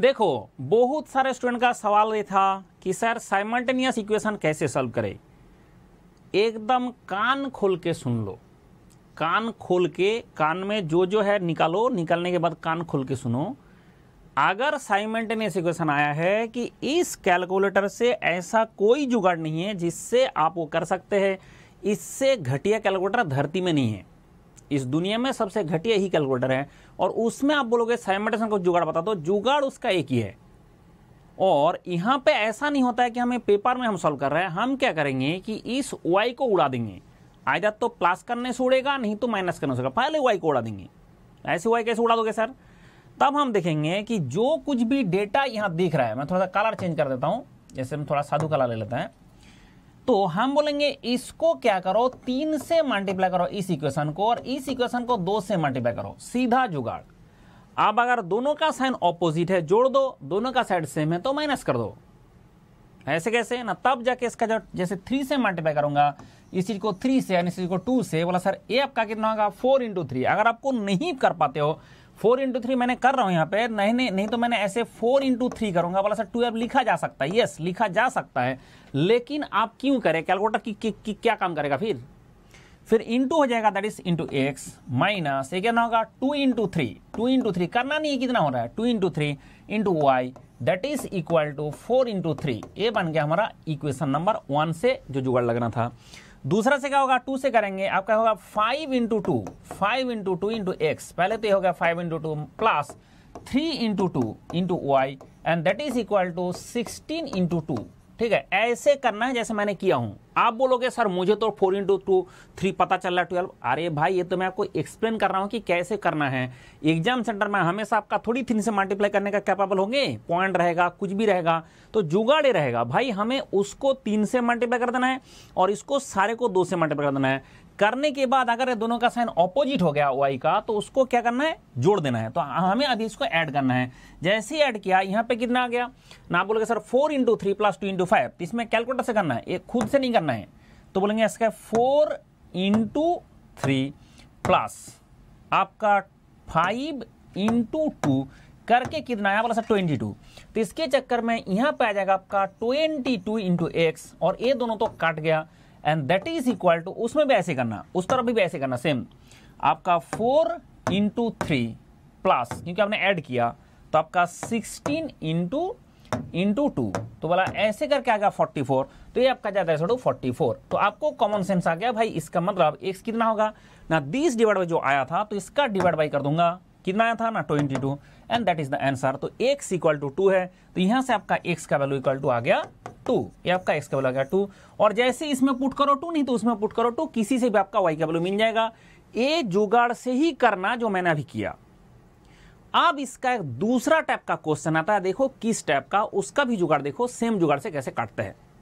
देखो बहुत सारे स्टूडेंट का सवाल ये था कि सर साइमल्टेनियस इक्वेशन कैसे सॉल्व करें एकदम कान खोल के सुन लो कान खोल के कान में जो जो है निकालो निकालने के बाद कान खोल के सुनो अगर साइमल्टेनियस इक्वेशन आया है कि इस कैलकुलेटर से ऐसा कोई जुगाड़ नहीं है जिससे आप वो कर सकते हैं इससे घटिया कैलकुलेटर धरती में नहीं है इस दुनिया में सबसे घटिया ही कैलकुलेटर है और उसमें आप बोलोगे साइमटेशन को जुगाड़ बता दो जुगाड़ उसका एक ही है और यहाँ पे ऐसा नहीं होता है कि हमें पेपर में हम सॉल्व कर रहे हैं हम क्या करेंगे कि इस वाई को उड़ा देंगे आयदा तो प्लस करने से उड़ेगा नहीं तो माइनस करने से उड़ेगा पहले वाई को उड़ा देंगे ऐसे वाई कैसे उड़ा दोगे सर तब हम देखेंगे कि जो कुछ भी डेटा यहाँ दिख रहा है मैं थोड़ा सा कलर चेंज कर देता हूँ जैसे हम थोड़ा साधु कलर ले लेते हैं तो हम बोलेंगे इसको क्या करो तीन से मल्टीप्लाई करो इस इक्वेशन को और इस इक्वेशन को दो से मल्टीप्लाई करो सीधा जुगाड़ अब अगर दोनों का साइन ऑपोजिट है जोड़ दो दोनों का साइड सेम है तो माइनस कर दो ऐसे कैसे ना तब जाके इसका जो जैसे थ्री से मल्टीप्लाई करूंगा इस चीज़ को थ्री से यानी इस चीज़ को टू से बोला सर ए आपका कितना होगा फोर इंटू थ्री अगर आपको नहीं कर पाते हो फोर इंटू थ्री मैंने कर रहा हूँ यहाँ पे नहीं नहीं नहीं तो मैंने ऐसे फोर इंटू थ्री करूंगा बोला सर ट्वेल्व लिखा जा सकता है यस लिखा जा सकता है लेकिन आप क्यों करें कैलकुलेटर की, की, की क्या काम करेगा फिर फिर इंटू हो जाएगा that is into x minus ये क्या होगा two into three two into three करना नहीं है कितना हो रहा है two into three into y that is equal to four into three ये बन गया हमारा इक्वेशन नंबर वन से जो जुगाड़ लगना था दूसरा से क्या होगा टू से करेंगे आपका होगा five into two five into two into x पहले तो ये हो गया five into two plus three into two into y and that is equal to sixteen into two ठीक है ऐसे करना है जैसे मैंने किया हूं आप बोलोगे सर मुझे तो फोर इंटू टू थ्री पता चल रहा है ट्वेल्व अरे भाई ये तो मैं आपको एक्सप्लेन कर रहा हूँ कि कैसे करना है एग्जाम सेंटर में हमेशा आपका थोड़ी थ्री से मल्टीप्लाई करने का कैपेबल होंगे पॉइंट रहेगा कुछ भी रहेगा तो जुगाड़े रहेगा भाई हमें उसको तीन से मल्टीप्लाई कर देना है और इसको सारे को दो से मल्टीप्लाई कर देना है करने के बाद अगर ये दोनों का साइन ऑपोजिट हो गया वाई का तो उसको क्या करना है जोड़ देना है तो हमें अभी इसको ऐड करना है जैसे ही ऐड किया यहाँ पे कितना आ गया ना बोलोगे sir four into three plus two into five इसमें कैलकुलेटर से करना है ये खुद से नहीं करना करना है तो बोलेंगे इसका फोर इंटू थ्री प्लस आपका फाइव इंटू टू करके कितना आया बोला सर ट्वेंटी टू तो इसके चक्कर में यहाँ पे आ जाएगा आपका ट्वेंटी टू इंटू एक्स और ये दोनों तो कट गया and that is equal to उसमें भी ऐसे करना उस तरफ भी ऐसे करना सेम आपका फोर इंटू थ्री प्लस क्योंकि आपने ऐड किया तो आपका सिक्सटीन इंटू इंटू टू तो बोला ऐसे करके आ गया फोर्टी फोर तो ये आपका जाता है छोड़ो फोर्टी फोर तो आपको कॉमन सेंस आ गया भाई इसका मतलब एक्स कितना होगा ना बीस डिवाइड बाई जो आया था तो इसका डिवाइड बाई कर दूंगा कितना आया था ना twenty two and that is the answer तो एक्स इक्वल टू टू है तो यहाँ से आपका एक्स का वैल्यू इक्वल टू आ गया टू ये आपका एक्स का वैल्यू आ गया टू और जैसे इसमें पुट करो टू नहीं तो उसमें पुट करो टू किसी से भी आपका वाई का वैल्यू मिल जाएगा ए जुगाड़ से ही करना जो मैंने अभी किया अब इसका एक दूसरा टाइप का क्वेश्चन आता है देखो किस टाइप का उसका भी जुगाड़ देखो सेम जुगाड़ से कैसे काटते हैं